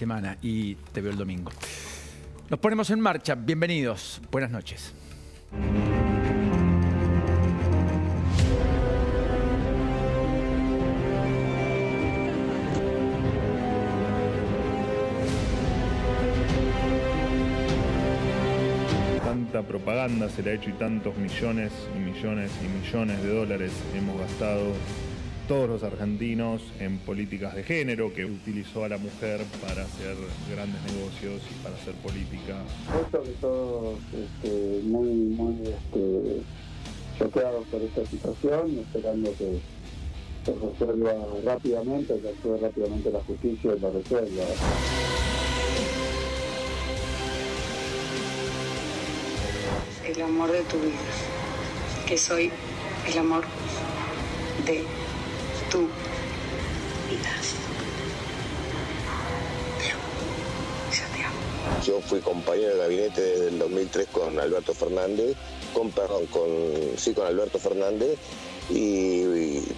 semana y te veo el domingo. Nos ponemos en marcha. Bienvenidos. Buenas noches. Tanta propaganda se le ha hecho y tantos millones y millones y millones de dólares hemos gastado todos los argentinos en políticas de género, que utilizó a la mujer para hacer grandes negocios y para hacer política. Puesto que todos este, muy, muy este, choqueados por esta situación, esperando que se resuelva rápidamente, que actúe rápidamente la justicia y la resuelva. El amor de tu vida, que soy el amor de tú Yo fui compañero de gabinete desde el 2003 con Alberto Fernández, con, perdón, con, sí, con Alberto Fernández, y,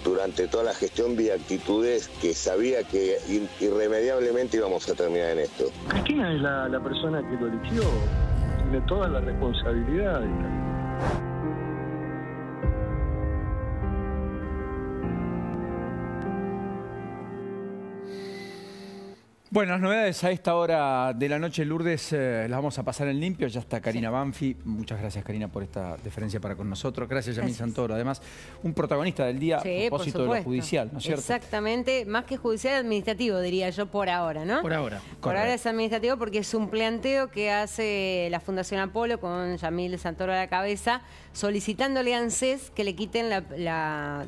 durante toda la gestión vi actitudes que sabía que irremediablemente íbamos a terminar en esto. ¿Quién es la, la persona que lo eligió, tiene toda la responsabilidad. Bueno, las novedades a esta hora de la noche, Lourdes, eh, las vamos a pasar en limpio. Ya está Karina Banfi. Muchas gracias, Karina, por esta deferencia para con nosotros. Gracias, Yamil Santoro. Además, un protagonista del día a propósito de lo judicial, ¿no es cierto? Exactamente. Más que judicial, administrativo, diría yo, por ahora, ¿no? Por ahora. Por ahora es administrativo porque es un planteo que hace la Fundación Apolo con Yamil Santoro a la cabeza, solicitándole a ANSES que le quiten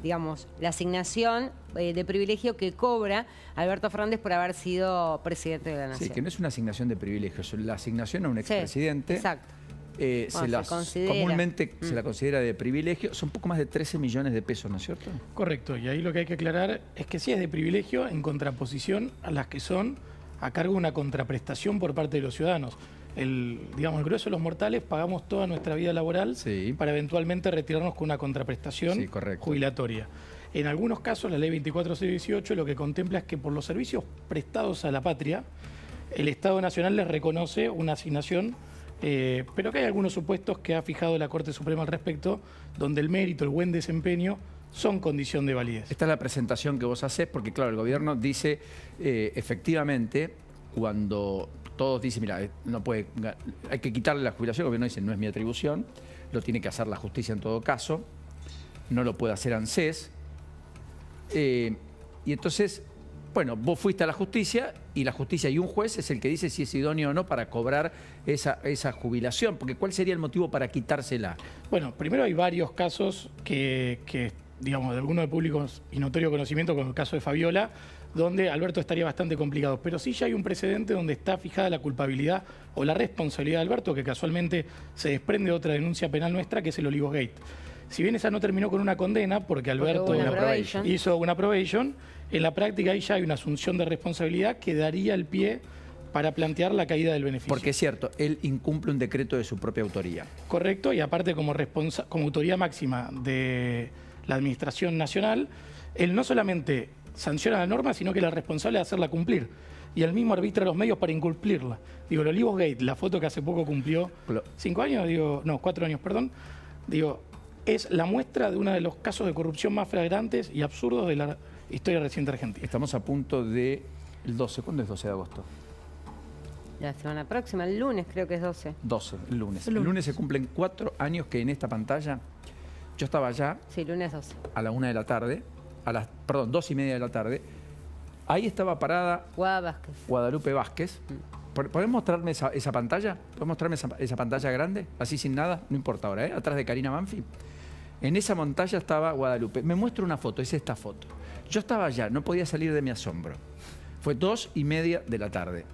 digamos, la asignación eh, de privilegio que cobra Alberto Fernández por haber sido presidente de la Nación. Sí, que no es una asignación de privilegio, es la asignación a un expresidente. exacto. Eh, se, las, comúnmente se la mm. considera de privilegio, son poco más de 13 millones de pesos, ¿no es cierto? Correcto, y ahí lo que hay que aclarar es que sí es de privilegio en contraposición a las que son a cargo de una contraprestación por parte de los ciudadanos. El, digamos, el grueso de los mortales pagamos toda nuestra vida laboral para eventualmente retirarnos con una contraprestación jubilatoria. En algunos casos, la ley 24618 lo que contempla es que por los servicios prestados a la patria, el Estado Nacional les reconoce una asignación, eh, pero que hay algunos supuestos que ha fijado la Corte Suprema al respecto, donde el mérito, el buen desempeño son condición de validez. Esta es la presentación que vos haces, porque claro, el gobierno dice, eh, efectivamente, cuando todos dicen, mira, eh, no puede, hay que quitarle la jubilación, el gobierno dice, no es mi atribución, lo tiene que hacer la justicia en todo caso, no lo puede hacer ANSES, eh, y entonces, bueno, vos fuiste a la justicia y la justicia y un juez es el que dice si es idóneo o no para cobrar esa, jubilación, porque ¿cuál sería el motivo para quitársela? Bueno, primero hay varios casos que, digamos, de alguno de públicos y notorio conocimiento, como el caso de Fabiola, donde Alberto estaría bastante complicado. Pero sí ya hay un precedente donde está fijada la culpabilidad o la responsabilidad de Alberto, que casualmente se desprende de otra denuncia penal nuestra, que es el olivo Gate. Si bien esa no terminó con una condena, porque Alberto hizo una probation, en la práctica ahí ya hay una asunción de responsabilidad que daría el pie para plantear la caída del beneficio. Porque es cierto, él incumple un decreto de su propia autoría. Correcto, y aparte como, autoría máxima de la Administración Nacional, él no solamente sanciona la norma, sino que la responsable de hacerla cumplir. Y el mismo arbitra los medios para incumplirla. Digo, el Olivos Gate, la foto que hace poco cumplió cinco años, digo, no, cuatro años, perdón. Digo, es la muestra de uno de los casos de corrupción más flagrantes y absurdos de la historia reciente argentina. Estamos a punto de el 12. ¿Cuándo es 12 de agosto? La semana próxima, el lunes creo que es 12. 12, el lunes. El lunes, se cumplen cuatro años que en esta pantalla yo estaba allá. Sí, lunes A la una de la tarde, a las, perdón, dos y media de la tarde. Ahí estaba parada Guadalupe Vázquez. Mm. ¿Podés mostrarme esa, pantalla? ¿Podés mostrarme esa, esa, pantalla grande? Así sin nada, no importa ahora, ¿eh? Atrás de Karina Manfi. En esa montaña estaba Guadalupe. Me muestro una foto, es esta foto. Yo estaba allá, no podía salir de mi asombro. Fue dos y media de la tarde.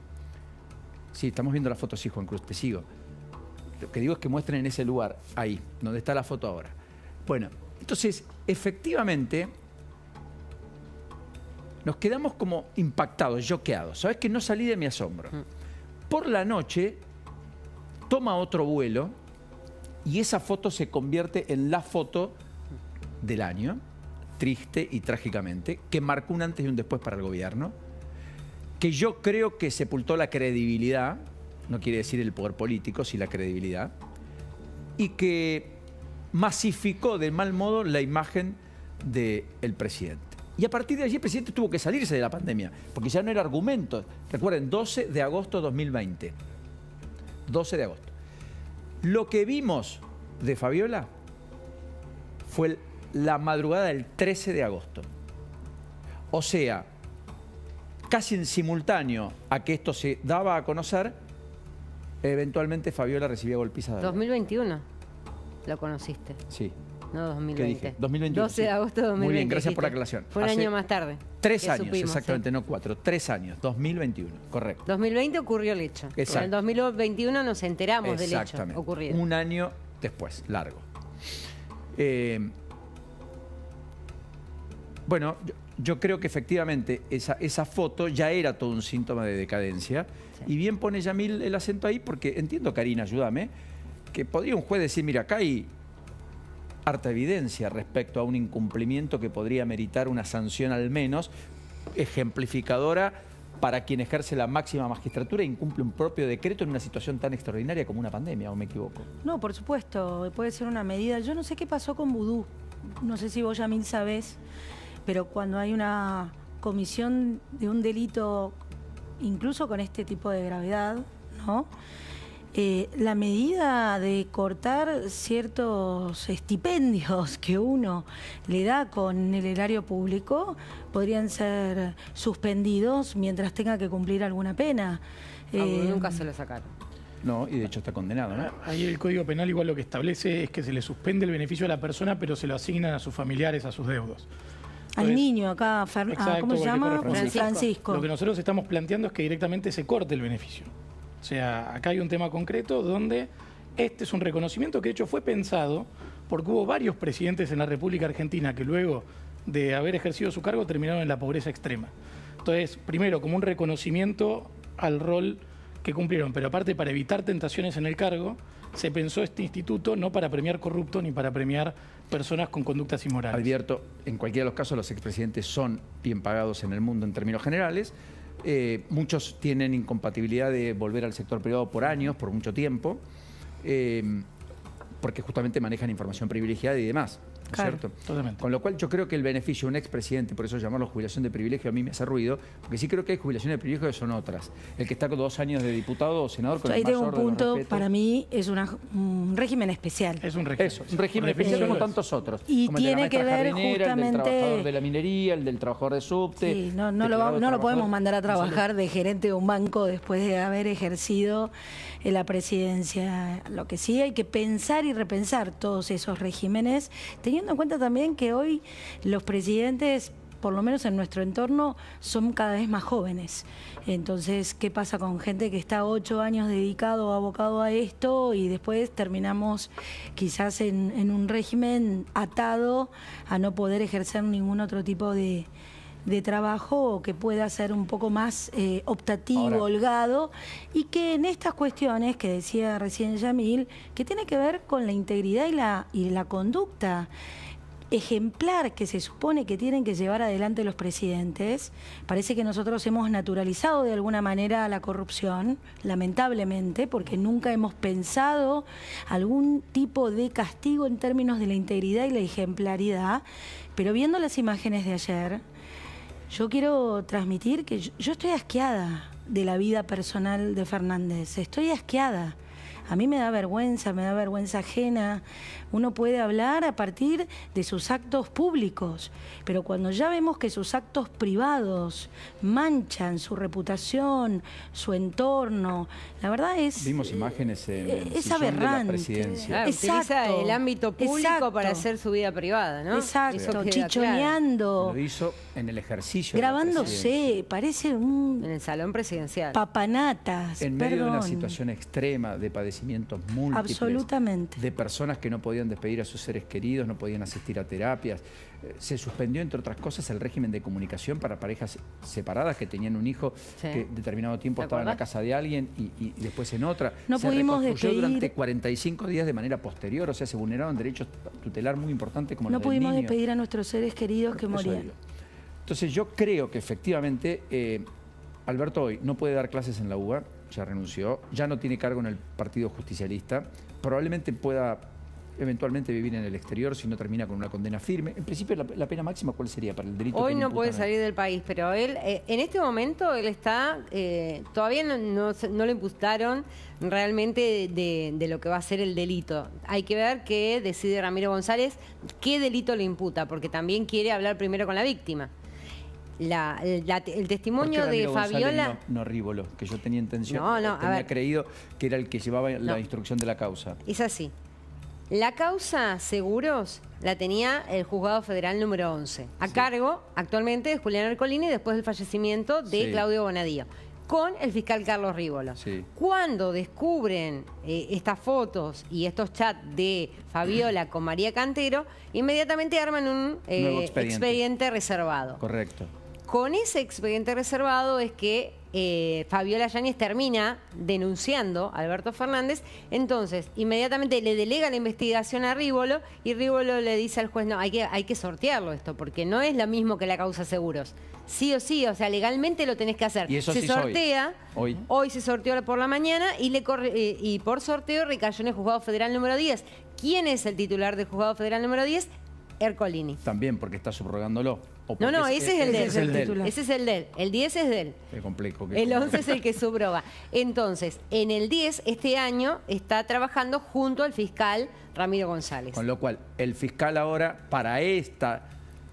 Sí, estamos viendo la foto, sí, Juan Cruz, te sigo. Lo que digo es que muestren en ese lugar, ahí, donde está la foto ahora. Bueno, entonces, efectivamente, nos quedamos como impactados, choqueados. Sabes que no salí de mi asombro. Mm. Por la noche, toma otro vuelo y esa foto se convierte en la foto del año, triste y trágicamente, que marcó un antes y un después para el gobierno, que yo creo que sepultó la credibilidad, no quiere decir el poder político, sino la credibilidad, y que masificó de mal modo la imagen del presidente. Y a partir de allí el presidente tuvo que salirse de la pandemia, porque ya no era argumento. Recuerden, 12 de agosto de 2020. 12 de agosto. Lo que vimos de Fabiola fue la madrugada del 13 de agosto. O sea, casi en simultáneo a que esto se daba a conocer, eventualmente Fabiola recibía golpizas. De 2021, lo conociste. Sí. No, 2020. 12 de agosto de 2020. Muy bien, gracias por la aclaración. Fue un año más tarde. Tres años, exactamente, no cuatro. Tres años, 2021, correcto. 2020 ocurrió el hecho. Exacto. En 2021 nos enteramos del hecho Ocurrió. Un año después, largo. Eh, bueno, yo, creo que efectivamente esa, esa foto ya era todo un síntoma de decadencia. Y bien pone Yamil el acento ahí porque entiendo, Karina, ayúdame, que podría un juez decir, mira, acá hay harta evidencia respecto a un incumplimiento que podría meritar una sanción al menos ejemplificadora para quien ejerce la máxima magistratura e incumple un propio decreto en una situación tan extraordinaria como una pandemia, o me equivoco. No, por supuesto, puede ser una medida. Yo no sé qué pasó con Vudú, no sé si vos, mil sabés, pero cuando hay una comisión de un delito, incluso con este tipo de gravedad, ¿no? Eh, la medida de cortar ciertos estipendios que uno le da con el erario público podrían ser suspendidos mientras tenga que cumplir alguna pena. Eh, nunca se lo sacaron. No, y de hecho está condenado, Ahí el Código Penal igual lo que establece es que se le suspende el beneficio a la persona, pero se lo asignan a sus familiares, a sus deudos. Al niño acá, ah, ¿cómo se llama? Francisco. Lo que nosotros estamos planteando es que directamente se corte el beneficio. O sea, acá hay un tema concreto donde este es un reconocimiento que de hecho fue pensado porque hubo varios presidentes en la República Argentina que luego de haber ejercido su cargo terminaron en la pobreza extrema. Entonces, primero, como un reconocimiento al rol que cumplieron, pero aparte para evitar tentaciones en el cargo, se pensó este instituto no para premiar corrupto ni para premiar personas con conductas inmorales. Advierto, en cualquiera de los casos los expresidentes son bien pagados en el mundo en términos generales, eh, muchos tienen incompatibilidad de volver al sector privado por años, por mucho tiempo, eh, porque justamente manejan información privilegiada y demás. Con lo cual yo creo que el beneficio de un expresidente, por eso llamarlo jubilación de privilegio a mí me hace ruido, porque sí creo que hay jubilaciones de privilegio que son otras. El que está con dos años de diputado o senador con Ahí el un punto, para mí es una, un régimen especial. Es un régimen. régimen especial como tantos otros. Y tiene de la que ver justamente... El del de la minería, el del trabajador de subte. no, lo, podemos mandar a trabajar de gerente de un banco después de haber ejercido eh, la presidencia. Lo que sí hay que pensar y repensar todos esos regímenes, teniendo en cuenta también que hoy los presidentes por lo menos en nuestro entorno, son cada vez más jóvenes. Entonces, ¿qué pasa con gente que está ocho años dedicado, o abocado a esto y después terminamos quizás en, un régimen atado a no poder ejercer ningún otro tipo de, trabajo o que pueda ser un poco más eh, optativo, holgado, y que en estas cuestiones que decía recién Yamil, que tiene que ver con la integridad y la, y la conducta ejemplar que se supone que tienen que llevar adelante los presidentes. Parece que nosotros hemos naturalizado de alguna manera la corrupción, lamentablemente, porque nunca hemos pensado algún tipo de castigo en términos de la integridad y la ejemplaridad. Pero viendo las imágenes de ayer, yo quiero transmitir que yo estoy asqueada de la vida personal de Fernández, estoy asqueada. A mí me da vergüenza, me da vergüenza ajena. Uno puede hablar a partir de sus actos públicos, pero cuando ya vemos que sus actos privados manchan su reputación, su entorno, la verdad es... Vimos eh, imágenes en eh, el es aberrante. De la exacto, el ámbito público para hacer su vida privada, ¿no? Exacto, chichoneando. Lo hizo en el ejercicio. Grabándose, parece un... En el salón presidencial. Papanatas, En medio de una situación extrema de padecimiento múltiples. De personas que no podían despedir a sus seres queridos, no podían asistir a terapias. Eh, se suspendió, entre otras cosas, el régimen de comunicación para parejas separadas que tenían un hijo que determinado tiempo estaba en la casa de alguien y, después en otra. No pudimos despedir. durante 45 días de manera posterior, o sea, se vulneraron derechos tutelar muy importantes como no los No pudimos despedir a nuestros seres queridos que morían. Entonces yo creo que efectivamente eh, Alberto hoy no puede dar clases en la UBA, ya renunció, ya no tiene cargo en el Partido Justicialista, probablemente pueda eventualmente vivir en el exterior si no termina con una condena firme. En principio, la, pena máxima, ¿cuál sería para el delito? Hoy no puede salir del país, pero él, eh, en este momento, él está, eh, todavía no, no, lo imputaron realmente de, de, lo que va a ser el delito. Hay que ver qué decide Ramiro González, qué delito le imputa, porque también quiere hablar primero con la víctima la, el testimonio de Fabiola. No, Rívolo, que yo tenía intención, no, tenía creído que era el que llevaba la instrucción de la causa. Es así. La causa seguros la tenía el juzgado federal número 11, a cargo actualmente de Julián Arcolini después del fallecimiento de Claudio Bonadío, con el fiscal Carlos Rívolo. Cuando descubren eh, estas fotos y estos chats de Fabiola con María Cantero, inmediatamente arman un eh, expediente reservado. Correcto. Con ese expediente reservado es que eh, Fabiola Yáñez termina denunciando a Alberto Fernández, entonces inmediatamente le delega la investigación a Rívolo y Rívolo le dice al juez, no, hay que, hay que sortearlo esto, porque no es lo mismo que la causa seguros. Sí o sí, o sea, legalmente lo tenés que hacer. se sortea, hoy. se sorteó por la mañana y, le eh, y por sorteo recayó en el Juzgado Federal número 10. ¿Quién es el titular del Juzgado Federal número 10? Ercolini. También, porque está subrogándolo. no, no, ese es, el del. Ese es el del. es el 10 es del. complejo. el 11 es el que subroga. Entonces, en el 10, este año, está trabajando junto al fiscal Ramiro González. Con lo cual, el fiscal ahora, para esta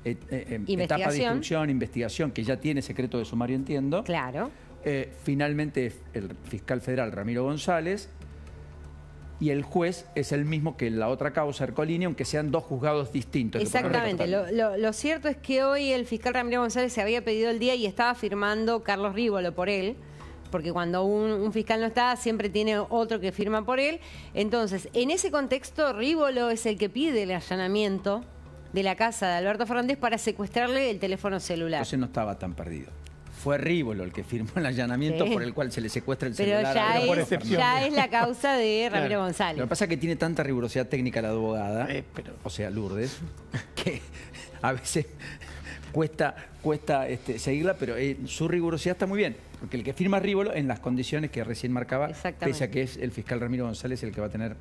eh, eh, em, etapa de instrucción, investigación, que ya tiene secreto de sumario, entiendo. Claro. Eh, finalmente, el fiscal federal Ramiro González y el juez es el mismo que en la otra causa, Ercolini, aunque sean dos juzgados distintos. Exactamente. Lo, cierto es que hoy el fiscal Ramiro González se había pedido el día y estaba firmando Carlos Rívolo por él. Porque cuando un, un fiscal no está, siempre tiene otro que firma por él. Entonces, en ese contexto, Rívolo es el que pide el allanamiento de la casa de Alberto Fernández para secuestrarle el teléfono celular. Entonces no estaba tan perdido fue Rívolo el que firmó el allanamiento por el cual se le secuestra el celular. pero ya es la causa de Ramiro González. Lo que pasa es que tiene tanta rigurosidad técnica la abogada, eh, o sea, Lourdes, que a veces cuesta, cuesta este, seguirla, pero eh, su rigurosidad está muy bien. Porque el que firma Rívolo en las condiciones que recién marcaba, pese a que es el fiscal Ramiro González el que va a tener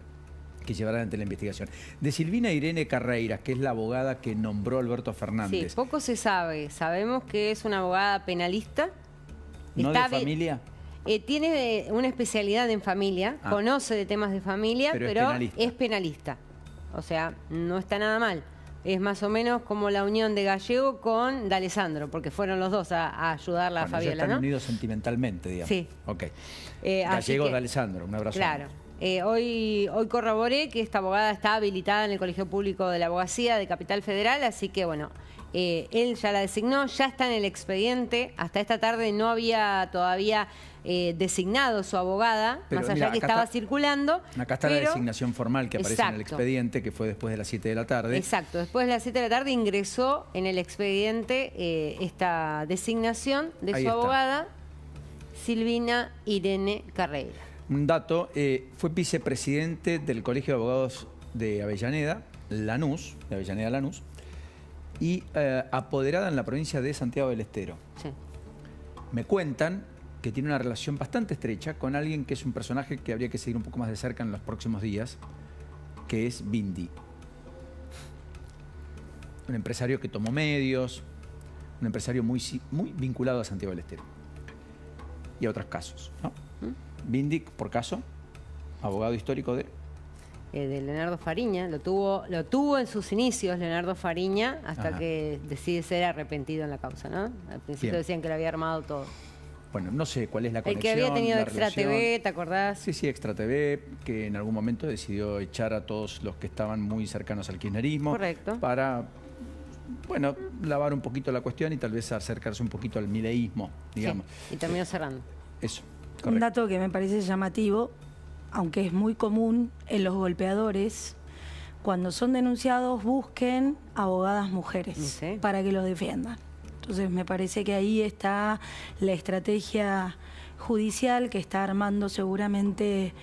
que llevarán ante la investigación. De Silvina Irene Carreira, que es la abogada que nombró Alberto Fernández. Sí, poco se sabe. Sabemos que es una abogada penalista. ¿No de familia? Eh, tiene una especialidad en familia, ah. conoce de temas de familia, pero, es, penalista. O sea, no está nada mal. Es más o menos como la unión de Gallego con D'Alessandro, porque fueron los dos a, ayudarla a Fabiola, ya están unidos sentimentalmente, digamos. Sí. Ok. Eh, Gallego D'Alessandro, un abrazo. Claro. Eh, hoy, hoy corroboré que esta abogada está habilitada en el Colegio Público de la Abogacía de Capital Federal, así que bueno, eh, él ya la designó, ya está en el expediente, hasta esta tarde no había todavía eh, designado su abogada, más allá que estaba circulando. Acá está la designación formal que aparece en el expediente, que fue después de las 7 de la tarde. Exacto, después de las 7 de la tarde ingresó en el expediente esta designación de su abogada, Silvina Irene Carreira un dato, eh, fue vicepresidente del Colegio de Abogados de Avellaneda, Lanús, de Avellaneda Lanús, y eh, apoderada en la provincia de Santiago del Estero. Me cuentan que tiene una relación bastante estrecha con alguien que es un personaje que habría que seguir un poco más de cerca en los próximos días, que es Bindi. Un empresario que tomó medios, un empresario muy, muy vinculado a Santiago del Estero y a otros casos. ¿no? Bindic, por caso, abogado histórico de... Eh, de Leonardo Fariña, lo tuvo, lo tuvo en sus inicios Leonardo Fariña hasta que decide ser arrepentido en la causa, ¿no? Al principio decían que lo había armado todo. Bueno, no sé cuál es la conexión. El que había tenido Extra TV, ¿te acordás? Sí, sí, Extra TV, que en algún momento decidió echar a todos los que estaban muy cercanos al kirchnerismo. Correcto. Para, bueno, lavar un poquito la cuestión y tal vez acercarse un poquito al mileísmo, digamos. y terminó eh, cerrando. Eso. Un dato que me parece llamativo, aunque es muy común en los golpeadores, cuando son denunciados busquen abogadas mujeres para que los defiendan. Entonces me parece que ahí está la estrategia judicial que está armando seguramente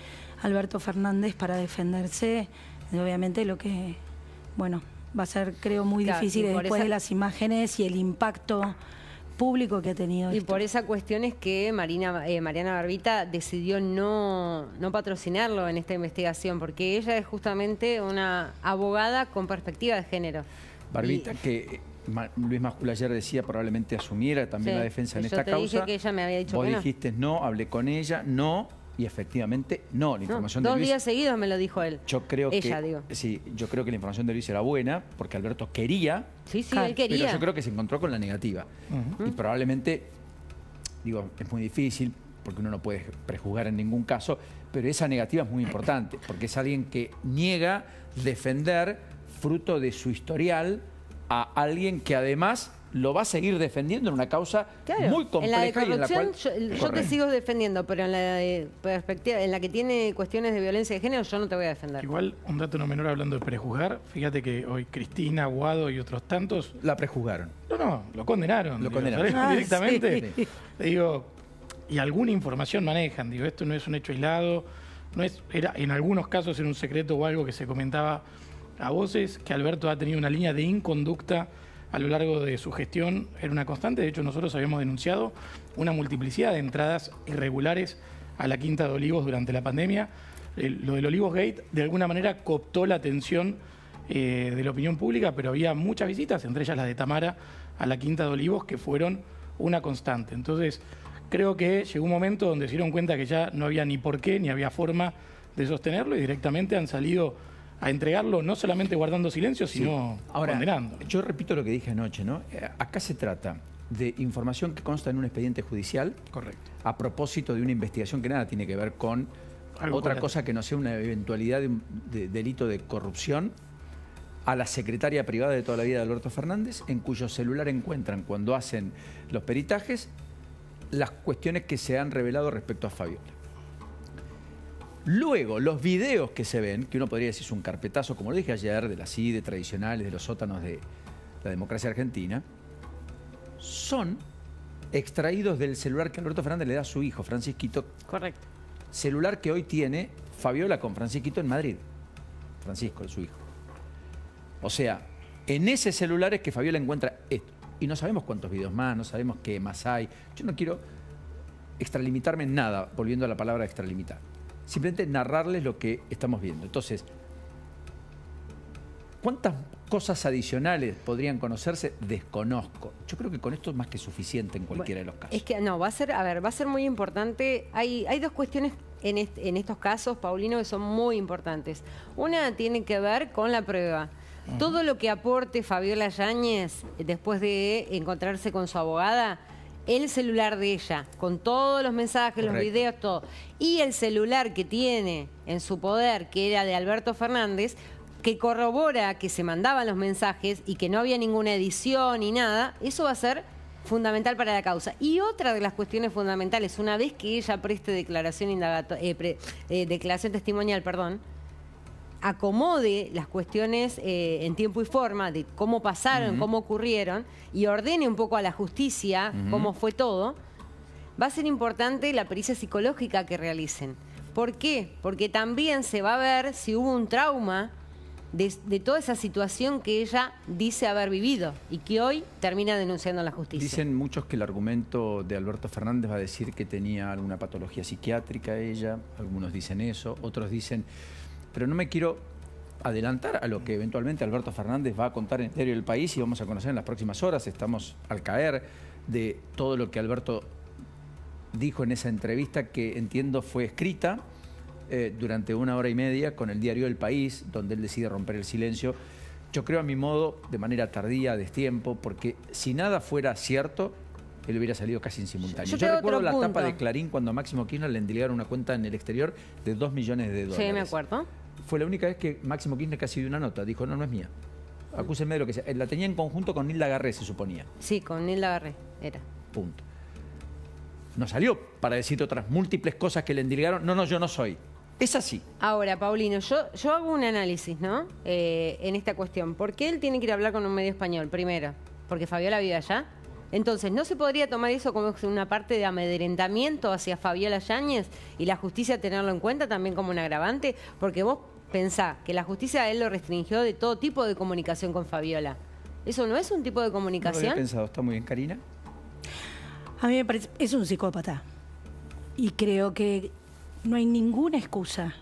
Alberto Fernández para defenderse, obviamente lo que, bueno, va a ser creo muy difícil después de las imágenes y el impacto público que ha tenido. Y por esa cuestión es que Marina, eh, Mariana Barbita decidió no, no patrocinarlo en esta investigación, porque ella es justamente una abogada con perspectiva de género. Barbita, que eh, Luis Mascula ayer decía probablemente asumiera también la defensa en yo esta te Dije que ella me había dicho Vos que dijiste no, hablé con ella, no, y efectivamente no. La información de dos días seguidos me lo dijo él. Yo creo Ella, que digo. sí, yo creo que la información de Luis era buena porque Alberto quería. Sí, sí, él quería. Pero yo creo que se encontró con la negativa y probablemente digo es muy difícil porque uno no puede prejuzgar en ningún caso, pero esa negativa es muy importante porque es alguien que niega defender fruto de su historial a alguien que además lo va a seguir defendiendo en una causa muy compleja. En la de la cual... yo, te sigo defendiendo, pero en la perspectiva, en la que tiene cuestiones de violencia de género, yo no te voy a defender. Igual, un dato no menor hablando de prejuzgar, fíjate que hoy Cristina, Guado y otros tantos... La prejuzgaron. No, no, lo condenaron. Lo condenaron. Ah, directamente. Digo, y alguna información manejan, digo, esto no es un hecho aislado, no es, era, en algunos casos era un secreto o algo que se comentaba a voces, que Alberto ha tenido una línea de inconducta a lo largo de su gestión era una constante. De hecho, nosotros habíamos denunciado una multiplicidad de entradas irregulares a la Quinta de Olivos durante la pandemia. lo del Olivos Gate de alguna manera cooptó la atención eh, de la opinión pública, pero había muchas visitas, entre ellas las de Tamara a la Quinta de Olivos, que fueron una constante. Entonces, creo que llegó un momento donde se dieron cuenta que ya no había ni por qué ni había forma de sostenerlo y directamente han salido a entregarlo, no solamente guardando silencio, sino Ahora, Yo repito lo que dije anoche, ¿no? Eh, acá se trata de información que consta en un expediente judicial. Correcto. A propósito de una investigación que nada tiene que ver con otra cosa que no sea una eventualidad de, delito de corrupción a la secretaria privada de toda la vida de Alberto Fernández, en cuyo celular encuentran cuando hacen los peritajes las cuestiones que se han revelado respecto a Fabiola. Luego, los videos que se ven, que uno podría decir es un carpetazo, como lo dije ayer, de las CIDE tradicionales, de los sótanos de la democracia argentina, son extraídos del celular que Alberto Fernández le da a su hijo, Francisquito. Correcto. Celular que hoy tiene Fabiola con Francisquito en Madrid. Francisco, su hijo. O sea, en ese celular es que Fabiola encuentra esto. Y no sabemos cuántos videos más, no sabemos qué más hay. Yo no quiero extralimitarme en nada, volviendo a la palabra extralimitar simplemente narrarles lo que estamos viendo. Entonces, ¿cuántas cosas adicionales podrían conocerse? Desconozco. Yo creo que con esto es más que suficiente en cualquiera de los casos. Es que no, va a ser, a ver, va a ser muy importante. Hay, hay dos cuestiones en, en estos casos, Paulino, que son muy importantes. Una tiene que ver con la prueba. Todo lo que aporte Fabiola Yáñez después de encontrarse con su abogada el celular de ella, con todos los mensajes, los videos, todo, y el celular que tiene en su poder, que era de Alberto Fernández, que corrobora que se mandaban los mensajes y que no había ninguna edición ni nada, eso va a ser fundamental para la causa. Y otra de las cuestiones fundamentales, una vez que ella preste declaración, eh, eh, declaración testimonial, perdón, acomode las cuestiones eh, en tiempo y forma de cómo pasaron, cómo ocurrieron, y ordene un poco a la justicia cómo fue todo, va a ser importante la pericia psicológica que realicen. ¿Por qué? Porque también se va a ver si hubo un trauma de, de, toda esa situación que ella dice haber vivido y que hoy termina denunciando a la justicia. Dicen muchos que el argumento de Alberto Fernández va a decir que tenía alguna patología psiquiátrica ella, algunos dicen eso, otros dicen pero no me quiero adelantar a lo que eventualmente Alberto Fernández va a contar en el diario del país y vamos a conocer en las próximas horas. Estamos al caer de todo lo que Alberto dijo en esa entrevista que entiendo fue escrita eh, durante una hora y media con el diario El País, donde él decide romper el silencio. Yo creo a mi modo, de manera tardía, de destiempo, porque si nada fuera cierto, él hubiera salido casi en simultáneo. Yo, recuerdo la etapa de Clarín cuando a Máximo Kirchner le endilgaron una cuenta en el exterior de 2 millones de dólares. Sí, me acuerdo fue la única vez que Máximo Kirchner casi dio una nota. Dijo, no, no es mía. Acúsenme de lo que sea. Eh, la tenía en conjunto con Nilda Garré, se suponía. Sí, con Nilda Garré, era. Punto. No salió para decir otras múltiples cosas que le endilgaron. No, no, yo no soy. Es así. Ahora, Paulino, yo, yo hago un análisis, ¿no? Eh, en esta cuestión. ¿Por qué él tiene que ir a hablar con un medio español? Primero, porque Fabiola vive allá. Entonces, ¿no se podría tomar eso como una parte de amedrentamiento hacia Fabiola Yáñez y la justicia tenerlo en cuenta también como un agravante? Porque vos pensás que la justicia a él lo restringió de todo tipo de comunicación con Fabiola. ¿Eso no es un tipo de comunicación? No lo pensado, está muy bien, Karina. A mí me parece, es un psicópata. Y creo que no hay ninguna excusa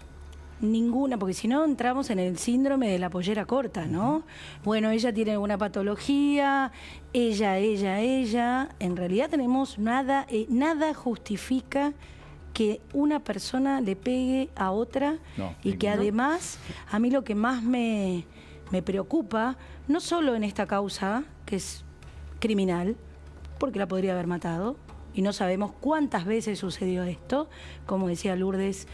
ninguna, porque si no entramos en el síndrome de la pollera corta, ¿no? Bueno, ella tiene alguna patología, ella, ella, ella. En realidad tenemos nada, eh, nada justifica que una persona le pegue a otra y que además a mí lo que más me, me preocupa, no solo en esta causa, que es criminal, porque la podría haber matado, y no sabemos cuántas veces sucedió esto. Como decía Lourdes,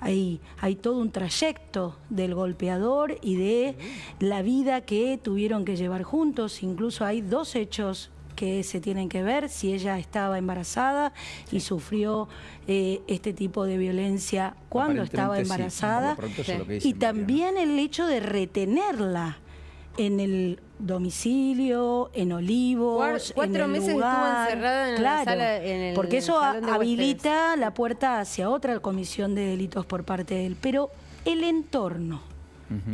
hay, hay todo un trayecto del golpeador y de la vida que tuvieron que llevar juntos. Incluso hay dos hechos que se tienen que ver, si ella estaba embarazada y sufrió eh, este tipo de violencia cuando estaba embarazada, y también el hecho de retenerla en el domicilio, en Olivos, en el meses estuvo encerrada en la sala, porque eso habilita la puerta hacia otra comisión de delitos por parte de él, pero el entorno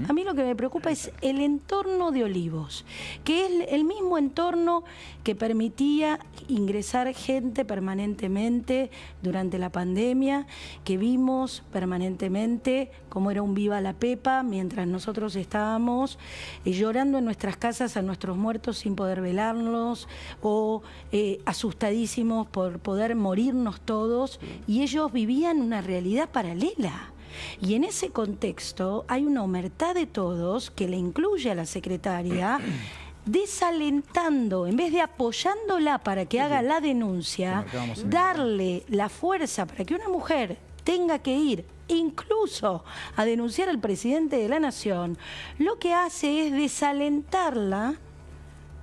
a mí lo que me preocupa es el entorno de Olivos, que es el mismo entorno que permitía ingresar gente permanentemente durante la pandemia, que vimos permanentemente cómo era un viva la pepa mientras nosotros estábamos eh, llorando en nuestras casas a nuestros muertos sin poder velarlos o eh, asustadísimos por poder morirnos todos y ellos vivían una realidad paralela. Y en ese contexto hay una omertad de todos que le incluye a la secretaria desalentando, en vez de apoyándola para que haga la denuncia, darle la fuerza para que una mujer tenga que ir incluso a denunciar al presidente de la nación, lo que hace es desalentarla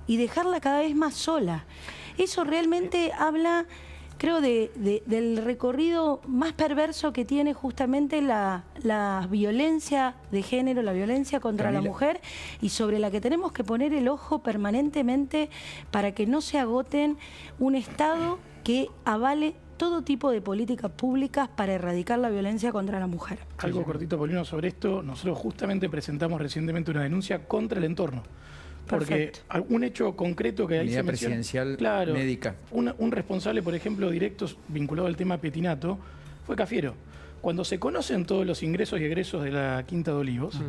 y dejarla cada vez más sola. Eso realmente habla creo, de, de, del recorrido más perverso que tiene justamente la, violencia de género, la violencia contra la mujer y sobre la que tenemos que poner el ojo permanentemente para que no se agoten un Estado que avale todo tipo de políticas públicas para erradicar la violencia contra la mujer. Algo cortito, Polino, sobre esto. Nosotros justamente presentamos recientemente una denuncia contra el entorno porque un hecho concreto que ahí presidencial médica. Un, responsable, por ejemplo, directo vinculado al tema Petinato fue Cafiero. Cuando se conocen todos los ingresos y egresos de la Quinta de Olivos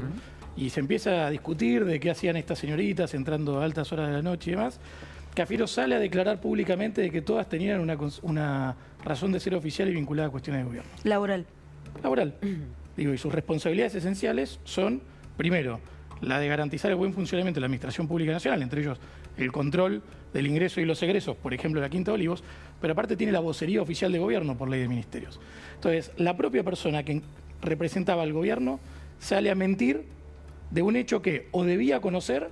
y se empieza a discutir de qué hacían estas señoritas entrando a altas horas de la noche y demás, Cafiero sale a declarar públicamente de que todas tenían una, razón de ser oficial y vinculada a cuestiones de gobierno. Laboral. Laboral. Digo, y sus responsabilidades esenciales son, primero, la de garantizar el buen funcionamiento de la Administración Pública Nacional, entre ellos el control del ingreso y los egresos, por ejemplo, la Quinta de Olivos, pero aparte tiene la vocería oficial de gobierno por ley de ministerios. Entonces, la propia persona que representaba al gobierno sale a mentir de un hecho que o debía conocer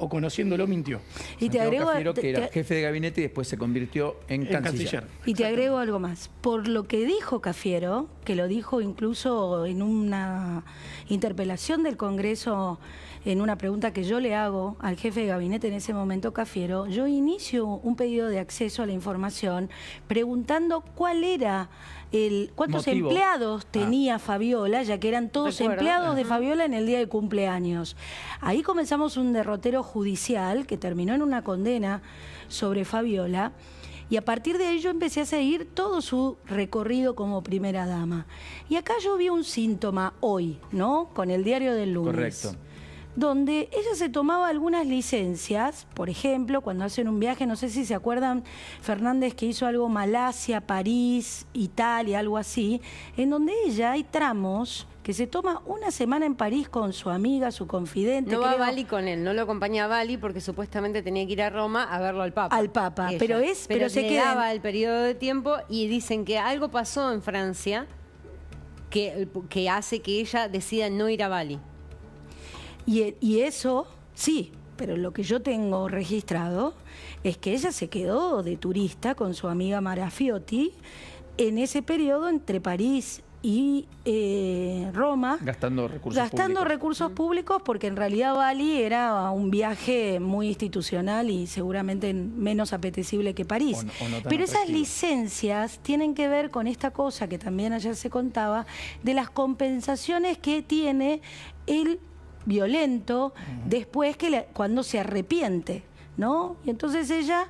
o conociéndolo mintió. Y te agrego que era jefe de gabinete después se convirtió en, canciller. Y te agrego algo más. Por lo que dijo Cafiero, que lo dijo incluso en una interpelación del Congreso en una pregunta que yo le hago al jefe de gabinete en ese momento, Cafiero, yo inicio un pedido de acceso a la información preguntando cuál era el cuántos empleados ah. tenía Fabiola, ya que eran todos empleados de Fabiola en el día de cumpleaños. Ahí comenzamos un derrotero judicial que terminó en una condena sobre Fabiola. Y a partir de ello empecé a seguir todo su recorrido como primera dama. Y acá yo vi un síntoma hoy, ¿no? Con el diario del lunes. Correcto donde ella se tomaba algunas licencias, por ejemplo, cuando hacen un viaje, no sé si se acuerdan, Fernández que hizo algo Malasia, París, Italia, algo así, en donde ella hay tramos que se toma una semana en París con su amiga, su confidente. No va a Bali con él, no lo acompaña a Bali porque supuestamente tenía que ir a Roma a verlo al Papa. Al Papa, pero es, pero, se quedaba el periodo de tiempo y dicen que algo pasó en Francia que hace que ella decida no ir a Bali. Y, eso, sí, pero lo que yo tengo registrado es que ella se quedó de turista con su amiga Mara Fiotti en ese periodo entre París y eh, Roma. Gastando recursos Gastando recursos mm. públicos porque en realidad Bali era un viaje muy institucional y seguramente menos apetecible que París. Pero esas licencias tienen que ver con esta cosa que también ayer se contaba, de las compensaciones que tiene el violento, después que cuando se arrepiente, ¿no? Y entonces ella,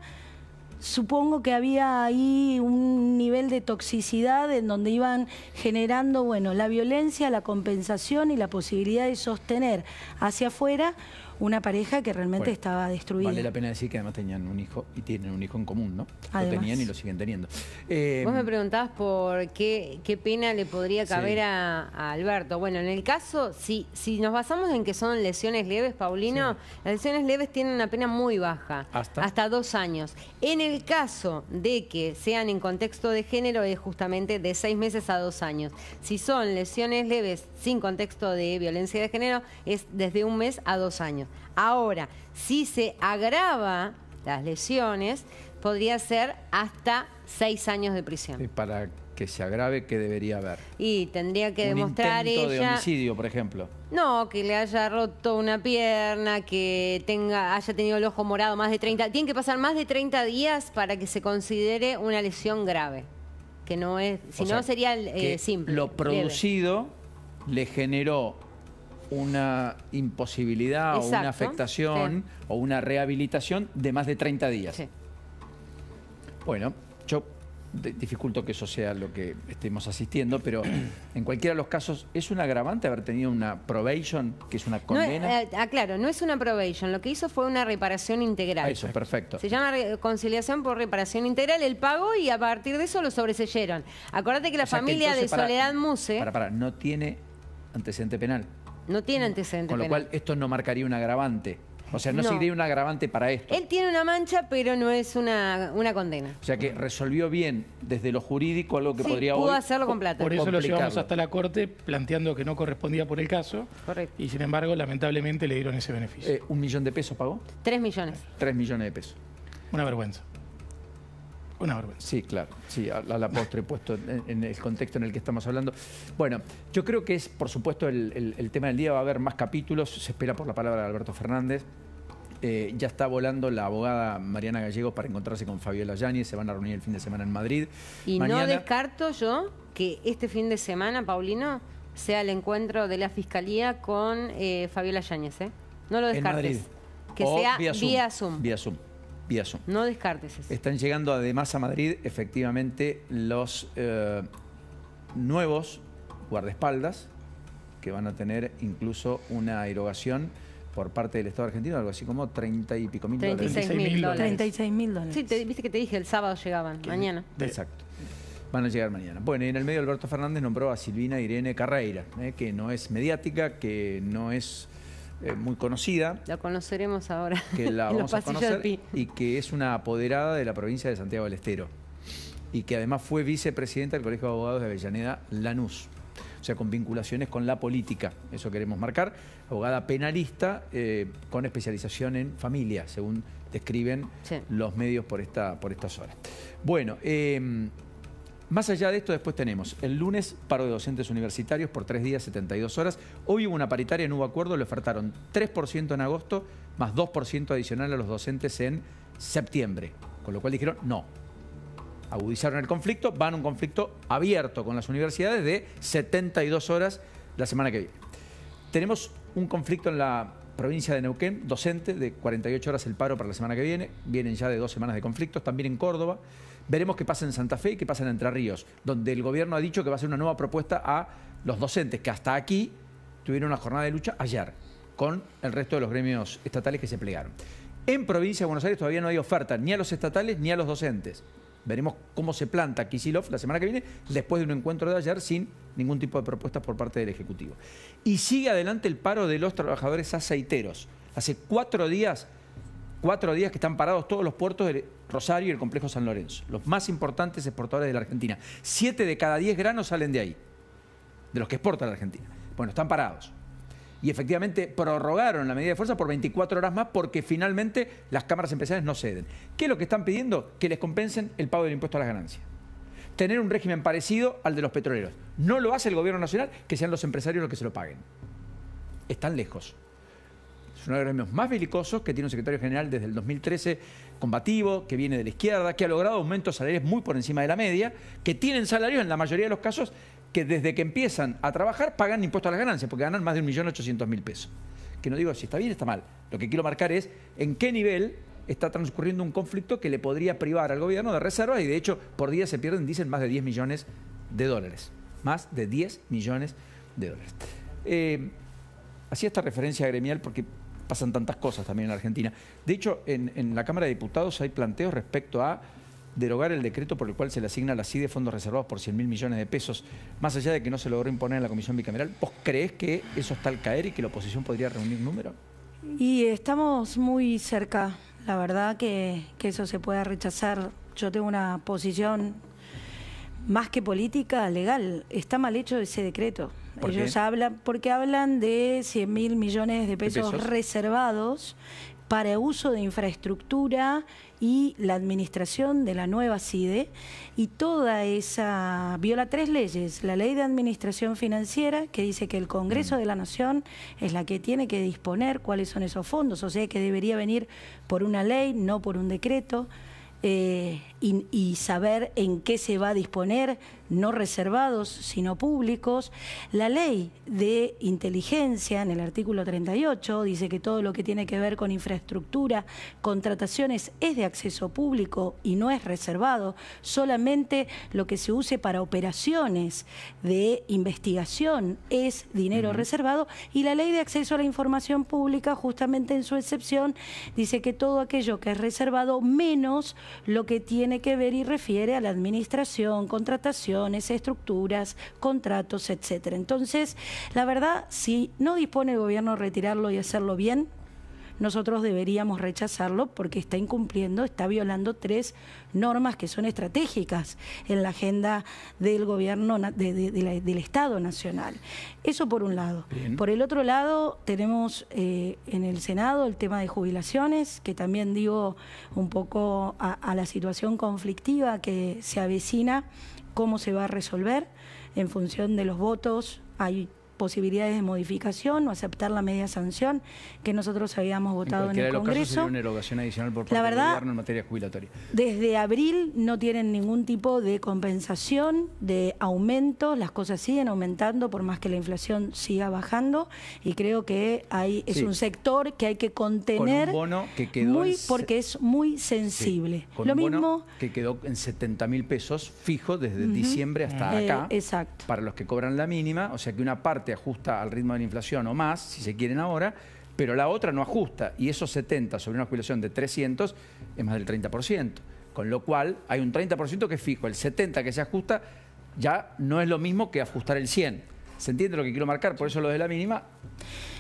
supongo que había ahí un nivel de toxicidad en donde iban generando, bueno, la violencia, la compensación y la posibilidad de sostener hacia afuera una pareja que realmente estaba destruida. Vale la pena decir que además tenían un hijo y tienen un hijo en común, ¿no? Lo tenían y lo siguen teniendo. Eh, Vos me preguntabas por qué, qué pena le podría caber a, Alberto. Bueno, en el caso, si, si nos basamos en que son lesiones leves, Paulino, las lesiones leves tienen una pena muy baja. ¿Hasta? Hasta dos años. En el caso de que sean en contexto de género, es justamente de seis meses a dos años. Si son lesiones leves sin contexto de violencia de género, es desde un mes a dos años. Ahora, si se agrava las lesiones, podría ser hasta seis años de prisión. Y para que se agrave, ¿qué debería haber? Y tendría que Un demostrar intento de homicidio, por ejemplo. No, que le haya roto una pierna, que haya tenido el ojo morado más de 30... Tiene que pasar más de 30 días para que se considere una lesión grave. Que no es... Si no, sería eh, simple. Lo producido le generó una imposibilidad o una afectación o una rehabilitación de más de 30 días. Bueno, yo dificulto que eso sea lo que estemos asistiendo, pero en cualquiera de los casos, ¿es un agravante haber tenido una probation, que es una condena? Eh, ah, claro, no es una probation, lo que hizo fue una reparación integral. Eso es perfecto. Se llama conciliación por reparación integral, el pago, y a partir de eso lo sobreseyeron. Acordate que la familia de Soledad Muse... Para, para, no tiene antecedente penal. No tiene antecedentes. Con lo cual, esto no marcaría un agravante. O sea, no, sería un agravante para esto. Él tiene una mancha, pero no es una, una condena. O sea que resolvió bien desde lo jurídico algo que sí, podría pudo hacerlo con plata. Por eso lo llevamos hasta la corte planteando que no correspondía por el caso. Correcto. Y sin embargo, lamentablemente le dieron ese beneficio. Eh, ¿Un millón de pesos pagó? Tres millones. Tres millones de pesos. Una vergüenza. Sí, claro. Sí, a, la postre, puesto en, el contexto en el que estamos hablando. Bueno, yo creo que es, por supuesto, el, tema del día. Va a haber más capítulos. Se espera por la palabra de Alberto Fernández. Eh, ya está volando la abogada Mariana Gallegos para encontrarse con Fabiola Yáñez. Se van a reunir el fin de semana en Madrid. Y no descarto yo que este fin de semana, Paulino, sea el encuentro de la Fiscalía con eh, Fabiola Yáñez. ¿eh? No lo descartes. Que sea Vía Zoom. Vía Zoom. No descartes eso. Están llegando además a Madrid, efectivamente, los eh, nuevos guardaespaldas, que van a tener incluso una erogación por parte del Estado argentino, algo así como 30 y pico mil 36 dólares. 36 mil dólares. Sí, viste que te dije, el sábado llegaban, mañana. Exacto. Van a llegar mañana. Bueno, y en el medio Alberto Fernández nombró a Silvina Irene Carreira, eh, que no es mediática, que no es eh, muy conocida. La conoceremos ahora. Que la vamos a conocer. Y que es una apoderada de la provincia de Santiago del Estero. Y que además fue vicepresidenta del Colegio de Abogados de Avellaneda, Lanús. O sea, con vinculaciones con la política, eso queremos marcar. Abogada penalista eh, con especialización en familia, según describen los medios por, esta, por estas horas. Bueno, eh, más allá de esto, después tenemos el lunes paro de docentes universitarios por tres días, 72 horas. Hoy hubo una paritaria, no hubo acuerdo, le ofertaron 3% en agosto, más 2% adicional a los docentes en septiembre. Con lo cual dijeron, no. Agudizaron el conflicto, van a un conflicto abierto con las universidades de 72 horas la semana que viene. Tenemos un conflicto en la provincia de Neuquén, docente, de 48 horas el paro para la semana que viene. Vienen ya de dos semanas de conflictos, también en Córdoba. Veremos qué pasa en Santa Fe y qué pasa en Entre Ríos, donde el gobierno ha dicho que va a hacer una nueva propuesta a los docentes que hasta aquí tuvieron una jornada de lucha ayer con el resto de los gremios estatales que se plegaron. En provincia de Buenos Aires todavía no hay oferta ni a los estatales ni a los docentes. Veremos cómo se planta Kisilov la semana que viene, después de un encuentro de ayer sin ningún tipo de propuesta por parte del Ejecutivo. Y sigue adelante el paro de los trabajadores aceiteros. Hace cuatro días cuatro días que están parados todos los puertos de Rosario y el complejo San Lorenzo, los más importantes exportadores de la Argentina. Siete de cada diez granos salen de ahí, de los que exporta la Argentina. Bueno, están parados. Y efectivamente prorrogaron la medida de fuerza por 24 horas más porque finalmente las cámaras empresariales no ceden. ¿Qué es lo que están pidiendo? Que les compensen el pago del impuesto a las ganancias. Tener un régimen parecido al de los petroleros. No lo hace el gobierno nacional, que sean los empresarios los que se lo paguen. Están lejos. Es uno de los gremios más belicosos que tiene un secretario general desde el 2013, combativo, que viene de la izquierda, que ha logrado aumentos salariales muy por encima de la media, que tienen salarios en la mayoría de los casos que desde que empiezan a trabajar pagan impuestos a las ganancias, porque ganan más de 1.800.000 pesos. Que no digo si está bien o está mal. Lo que quiero marcar es en qué nivel está transcurriendo un conflicto que le podría privar al gobierno de reservas y de hecho por día se pierden, dicen, más de 10 millones de dólares. Más de 10 millones de dólares. Eh, hacía esta referencia gremial porque pasan tantas cosas también en Argentina. De hecho, en, la Cámara de Diputados hay planteos respecto a derogar el decreto por el cual se le asigna la CIDE fondos reservados por 100 mil millones de pesos, más allá de que no se logró imponer en la Comisión Bicameral. ¿Vos crees que eso está al caer y que la oposición podría reunir número? Y estamos muy cerca, la verdad, que eso se pueda rechazar. Yo tengo una posición más que política, legal. Está mal hecho ese decreto. Ellos hablan, porque hablan de 100 mil millones de pesos, reservados para uso de infraestructura y la administración de la nueva CIDE y toda esa viola tres leyes, la ley de administración financiera que dice que el Congreso mm. de la Nación es la que tiene que disponer cuáles son esos fondos, o sea que debería venir por una ley, no por un decreto. Eh, y, saber en qué se va a disponer, no reservados, sino públicos. La ley de inteligencia, en el artículo 38, dice que todo lo que tiene que ver con infraestructura, contrataciones, es de acceso público y no es reservado. Solamente lo que se use para operaciones de investigación es dinero reservado. Y la ley de acceso a la información pública, justamente en su excepción, dice que todo aquello que es reservado menos lo que tiene tiene que ver y refiere a la administración, contrataciones, estructuras, contratos, etcétera. Entonces, la verdad, si no dispone el gobierno retirarlo y hacerlo bien, nosotros deberíamos rechazarlo porque está incumpliendo, está violando tres normas que son estratégicas en la agenda del gobierno del Estado Nacional. Eso por un lado. Por el otro lado, tenemos eh, en el Senado el tema de jubilaciones, que también digo un poco a, la situación conflictiva que se avecina, cómo se va a resolver en función de los votos. Hay posibilidades de modificación o aceptar la media sanción que nosotros habíamos votado en, el Congreso. la verdad, Desde abril no tienen ningún tipo de compensación, de aumento, las cosas siguen aumentando por más que la inflación siga bajando y creo que hay, es un sector que hay que contener que muy, porque es muy sensible. Lo mismo que quedó en 70 mil pesos fijo desde diciembre hasta eh, acá. Exacto. Para los que cobran la mínima, o sea que una parte ajusta al ritmo de la inflación o más, si se quieren ahora, pero la otra no ajusta. Y esos 70 sobre una jubilación de 300 es más del 30%. Con lo cual hay un 30% que es fijo. El 70 que se ajusta ya no es lo mismo que ajustar el 100. ¿Se entiende lo que quiero marcar? Por eso lo de la mínima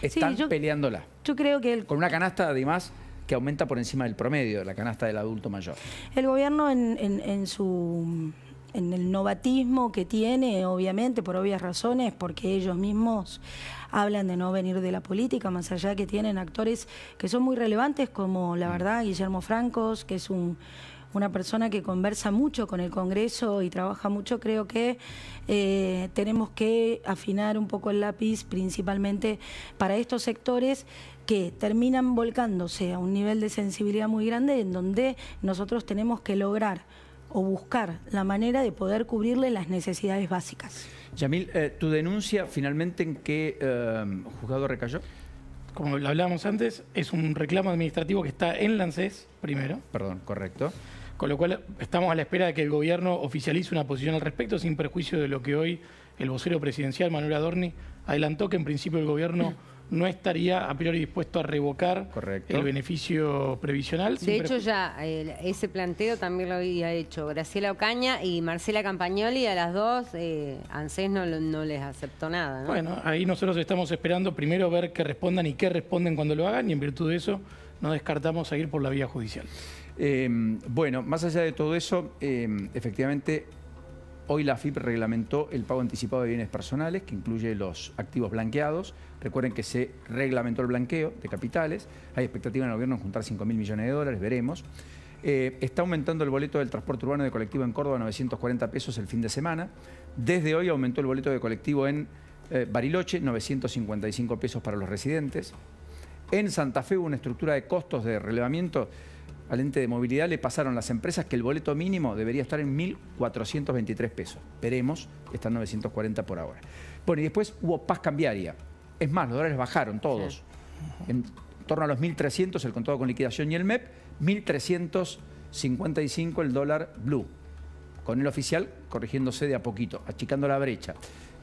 están peleándola. Con una canasta, además, que aumenta por encima del promedio, la canasta del adulto mayor. El gobierno en su en el novatismo que tiene, obviamente, por obvias razones, porque ellos mismos hablan de no venir de la política, más allá que tienen actores que son muy relevantes, como la mm. verdad Guillermo Francos, que es una persona que conversa mucho con el Congreso y trabaja mucho, creo que eh, tenemos que afinar un poco el lápiz principalmente para estos sectores que terminan volcándose a un nivel de sensibilidad muy grande en donde nosotros tenemos que lograr o buscar la manera de poder cubrirle las necesidades básicas. Yamil, eh, ¿tu denuncia finalmente en qué eh, juzgado recayó? Como lo hablábamos antes, es un reclamo administrativo que está en Lancés primero. Perdón, correcto. Con lo cual estamos a la espera de que el gobierno oficialice una posición al respecto, sin perjuicio de lo que hoy el vocero presidencial Manuel Adorni adelantó que en principio el gobierno... no estaría a priori dispuesto a revocar el beneficio previsional. De hecho, ya eh, ese planteo también lo había hecho Graciela Ocaña y Marcela Campagnoli, a las dos eh, ANSES no, les aceptó nada. Bueno, ahí nosotros estamos esperando primero ver qué respondan y qué responden cuando lo hagan y en virtud de eso no descartamos seguir por la vía judicial. Eh, bueno, más allá de todo eso, efectivamente Hoy la AFIP reglamentó el pago anticipado de bienes personales, que incluye los activos blanqueados. Recuerden que se reglamentó el blanqueo de capitales. Hay expectativa en el gobierno de juntar 5.000 mil millones de dólares, veremos. Eh, está aumentando el boleto del transporte urbano de colectivo en Córdoba a 940 pesos el fin de semana. Desde hoy aumentó el boleto de colectivo en eh, Bariloche, 955 pesos para los residentes. En Santa Fe hubo una estructura de costos de relevamiento al ente de movilidad le pasaron las empresas que el boleto mínimo debería estar en 1.423 pesos. Veremos, está en 940 por ahora. Bueno, y después hubo paz cambiaria. Es más, los dólares bajaron todos. En torno a los 1.300 el contado con liquidación y el MEP, 1.355 el dólar blue. Con el oficial corrigiéndose de a poquito, achicando la brecha.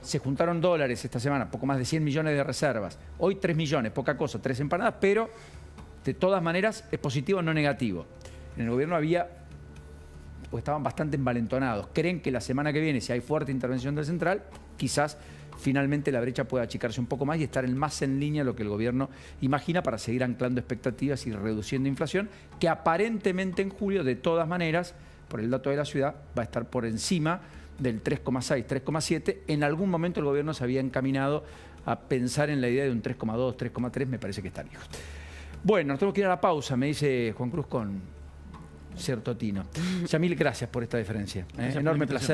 Se juntaron dólares esta semana, poco más de 100 millones de reservas. Hoy 3 millones, poca cosa, 3 empanadas, pero de todas maneras, es positivo, o no negativo. En el gobierno había, estaban bastante envalentonados. Creen que la semana que viene, si hay fuerte intervención del central, quizás finalmente la brecha pueda achicarse un poco más y estar en más en línea lo que el gobierno imagina para seguir anclando expectativas y reduciendo inflación, que aparentemente en julio, de todas maneras, por el dato de la ciudad, va a estar por encima del 3,6, 3,7. En algún momento el gobierno se había encaminado a pensar en la idea de un 3,2, 3,3, me parece que está lejos. Bueno, nos tenemos que ir a la pausa, me dice Juan Cruz con cierto tino. Yamil, gracias por esta diferencia. ¿eh? Enorme placer.